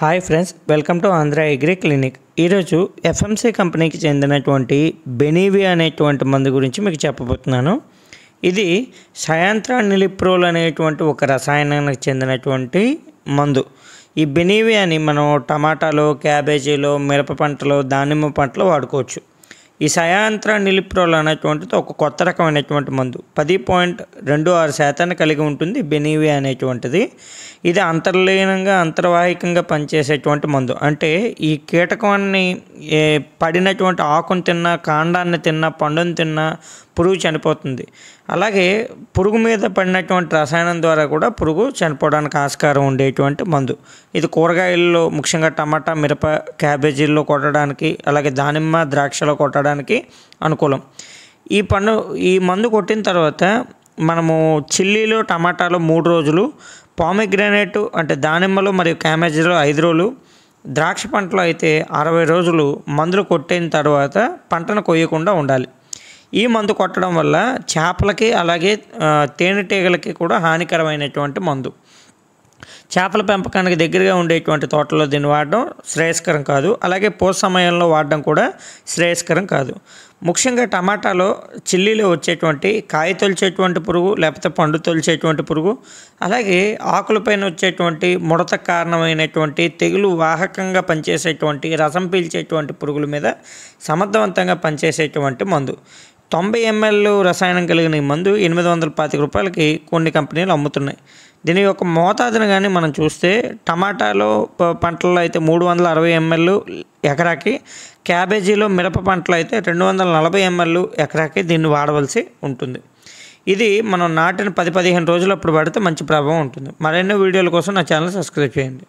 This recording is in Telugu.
hi friends welcome to Andhra agri clinic ఈరోజు ఎఫ్ఎంసీ కంపెనీకి చెందినటువంటి బెనీవి అనేటువంటి మందు గురించి మీకు చెప్పబోతున్నాను ఇది సయాంత్రా నిలిప్రోల్ అనేటువంటి ఒక రసాయనానికి చెందినటువంటి మందు ఈ బెనీవి అని మనం టమాటాలో క్యాబేజీలో మిరప పంటలో దానిమ్మ పంటలో వాడుకోవచ్చు ఈ సయాంత్ర నిలిప్రోల్ అనేటువంటిది ఒక కొత్త రకమైనటువంటి మందు పది పాయింట్ రెండు ఆరు శాతాన్ని కలిగి ఉంటుంది బెనీవి అనేటువంటిది ఇది అంతర్లీనంగా అంతర్వాహికంగా పనిచేసేటువంటి మందు అంటే ఈ కీటకాన్ని పడినటువంటి ఆకును తిన్నా కాండాన్ని తిన్నా పండును తిన్నా పురుగు చనిపోతుంది అలాగే పురుగు మీద పడినటువంటి రసాయనం ద్వారా కూడా పురుగు చనిపోవడానికి ఆస్కారం ఉండేటువంటి మందు ఇది కూరగాయల్లో ముఖ్యంగా టమాటా మిరప క్యాబేజీల్లో కొట్టడానికి అలాగే దానిమ్మ ద్రాక్షలో కొట్టడానికి అనుకూలం ఈ పండు ఈ మందు కొట్టిన తర్వాత మనము చిల్లీలో టమాటాలో మూడు రోజులు పామిగ్రానేట్ అంటే దానిమ్మలు మరియు క్యామేజీలో ఐదు రోజులు ద్రాక్ష పంటలో అయితే అరవై రోజులు మందులు కొట్టిన తర్వాత పంటను కొయ్యకుండా ఉండాలి ఈ మందు కొట్టడం వల్ల చేపలకి అలాగే తేనెటీగలకి కూడా హానికరమైనటువంటి మందు చేపల పెంపకానికి దగ్గరగా ఉండేటువంటి తోటలో దీన్ని వాడడం శ్రేయస్కరం కాదు అలాగే పోత సమయంలో వాడడం కూడా శ్రేయస్కరం కాదు ముఖ్యంగా టమాటాలో చిల్లీలో వచ్చేటువంటి కాయ తొలిచేటువంటి పురుగు లేకపోతే పండు తొలిచేటువంటి పురుగు అలాగే ఆకులపైన వచ్చేటువంటి ముడత కారణమైనటువంటి తెగులు వాహకంగా పనిచేసేటువంటి రసం పీల్చేటువంటి పురుగుల మీద సమర్థవంతంగా పనిచేసేటువంటి మందు తొంభై ఎంఎల్ రసాయనం కలిగిన ఈ మందు ఎనిమిది వందల పాతిక రూపాయలకి కొన్ని కంపెనీలు అమ్ముతున్నాయి దీని యొక్క మోతాదును కానీ మనం చూస్తే టమాటాలో పంటల్లో అయితే మూడు వందల అరవై ఎంఎల్ ఎకరాకి క్యాబేజీలో మిరప పంటలు అయితే రెండు వందల నలభై ఎంఎల్ ఎకరాకి దీన్ని వాడవలసి ఉంటుంది ఇది మనం నాటిన పది పదిహేను రోజులు అప్పుడు పడితే మంచి ప్రభావం ఉంటుంది మరెన్నో వీడియోల కోసం నా ఛానల్ సబ్స్క్రైబ్ చేయండి